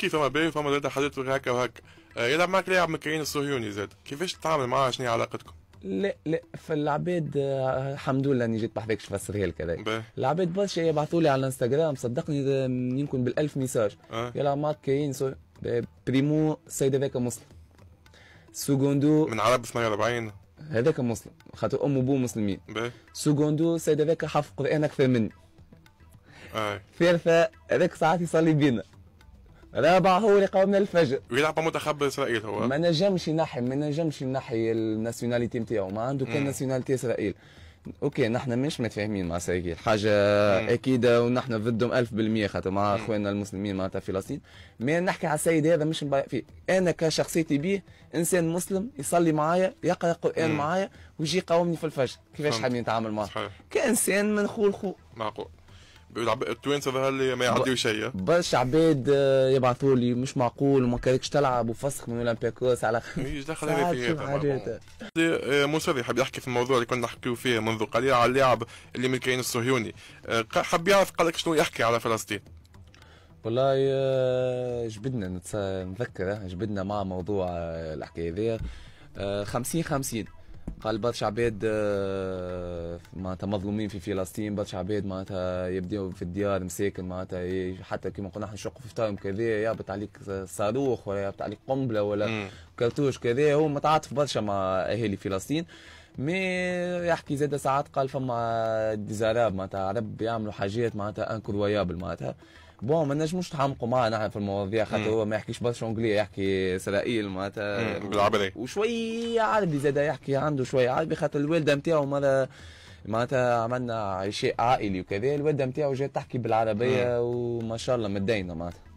كي فما باهي فما زاد حاجات هكا وهكا آه، يلعب معك لاعب من الكيان الصهيوني زاد كيفاش تتعامل معاه شنو علاقتكم؟ لا لا في العباد آه، الحمد لله اني جيت بحذاك شفا صغير كذا العباد برشا يبعثوا لي على الانستغرام صدقني يمكن بالالف ميساج آه. يلعب معك كاين بريمو السيد هذاك مسلم سوغوندو من عرب 48 هذاك مسلم خاطر امه وبو مسلمين سوغوندو السيد هذاك حافظ قران اكثر مني ثالثه هذاك ساعات يصلي بينا رابعه هو اللي قاومنا الفجر ويلعب منتخب اسرائيل هو ما نجمش ينحي ما نجمش ينحي الناسيوناليتي نتاعو ما عنده كان ناسيوناليتي اسرائيل اوكي نحن مش متفاهمين مع اسرائيل حاجه اكيد ونحن ضدهم 1000% خاطر مع اخواننا المسلمين معناتها فلسطين مي نحكي على السيد هذا مش فيه انا كشخصيتي بيه انسان مسلم يصلي معايا يقرا قران معايا ويجي يقاومني في الفجر كيفاش حابين نتعامل معاه كانسان من خو معقول التوانسه هذا اللي ما يعديو شيء برشا عباد آه، يبعثوا لي مش معقول وما كانكش تلعب وفسخ من اولمبياكوس على مش دخل انا في موسى حاب يحكي في الموضوع اللي كنا نحكيو فيه منذ قليل على اللاعب اللي من الكيان الصهيوني آه، حب يعرف قال لك شنو يحكي على فلسطين والله آه، جبدنا نتذكر جبدنا مع موضوع الحكايه ذي 50 50 قال برشا عباد آه، معناتها مظلومين في فلسطين برشا عباد معناتها يبداو في الديار مساكن معناتها حتى كيما قلنا احنا نشقوا في فطارهم كذا يهبط عليك صاروخ ولا يهبط عليك قنبله ولا كرتوش كذا هو متعاطف برشا مع اهالي فلسطين مي يحكي زاد ساعات قال فما ديزاراب معناتها عرب يعملوا حاجات معناتها انكرويابل معناتها بون ما نجموش نتعمقوا معاه نحن في المواضيع خاطر هو ما يحكيش برشا انجليه يحكي اسرائيل معناتها بالعبري وشوي عربي زاد يحكي عنده شوي عربي خاطر الوالده نتاعو مره معناتها عملنا عشاء عائلي وكذا الوالده نتاعو جات تحكي بالعربيه مم. وما شاء الله مدينه معناتها